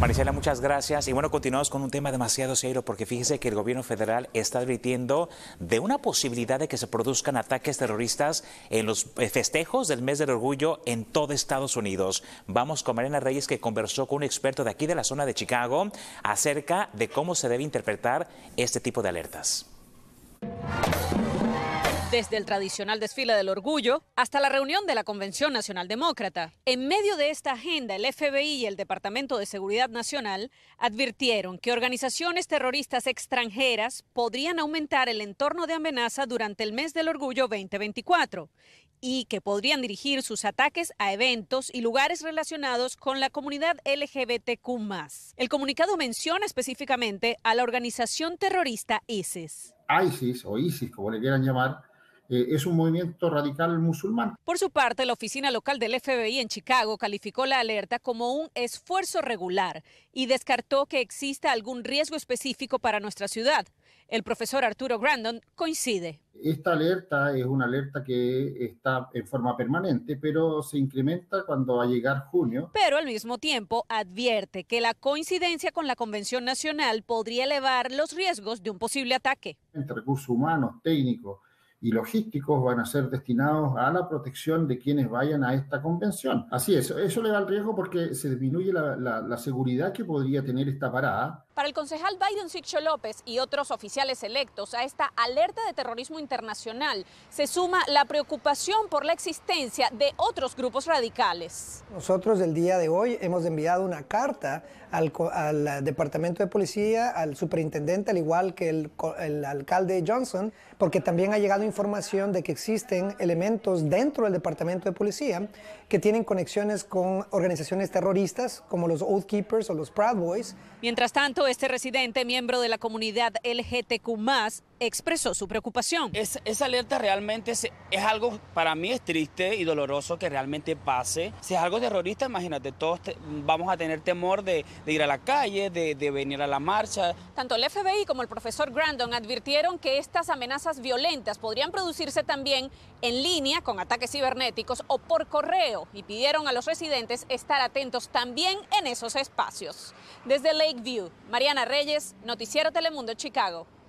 Maricela, muchas gracias. Y bueno, continuamos con un tema demasiado serio porque fíjese que el gobierno federal está advirtiendo de una posibilidad de que se produzcan ataques terroristas en los eh, festejos del mes del orgullo en todo Estados Unidos. Vamos con Mariana Reyes que conversó con un experto de aquí de la zona de Chicago acerca de cómo se debe interpretar este tipo de alertas. Desde el tradicional desfile del orgullo hasta la reunión de la Convención Nacional Demócrata. En medio de esta agenda, el FBI y el Departamento de Seguridad Nacional advirtieron que organizaciones terroristas extranjeras podrían aumentar el entorno de amenaza durante el mes del orgullo 2024 y que podrían dirigir sus ataques a eventos y lugares relacionados con la comunidad LGBTQ. El comunicado menciona específicamente a la organización terrorista ISIS. ISIS o ISIS, como le quieran llamar, eh, es un movimiento radical musulmán. Por su parte, la oficina local del FBI en Chicago calificó la alerta como un esfuerzo regular y descartó que exista algún riesgo específico para nuestra ciudad. El profesor Arturo Grandon coincide. Esta alerta es una alerta que está en forma permanente, pero se incrementa cuando va a llegar junio. Pero al mismo tiempo advierte que la coincidencia con la Convención Nacional podría elevar los riesgos de un posible ataque. Entre recursos humanos, técnicos, y logísticos van a ser destinados a la protección de quienes vayan a esta convención. Así es, eso le da el riesgo porque se disminuye la, la seguridad que podría tener esta parada para el concejal Biden sicho López y otros oficiales electos, a esta alerta de terrorismo internacional se suma la preocupación por la existencia de otros grupos radicales. Nosotros el día de hoy hemos enviado una carta al, eh, Departamento de Policía, al superintendente, al igual que el, alcalde Johnson, porque también ha llegado información de que existen elementos dentro del Departamento de Policía que tienen conexiones con organizaciones terroristas como los Oath Keepers o los Proud Boys. Mientras tanto, este residente, miembro de la comunidad LGTQ+, expresó su preocupación. Es, esa alerta realmente es, algo, para mí es triste y doloroso que realmente pase. Si es algo terrorista, imagínate, todos vamos a tener temor de, ir a la calle, de, de venir a la marcha. Tanto el FBI como el profesor Grandon advirtieron que estas amenazas violentas podrían producirse también en línea con ataques cibernéticos o por correo y pidieron a los residentes estar atentos también en esos espacios. Desde Lakeview, Mariana Reyes, Noticiero Telemundo, Chicago.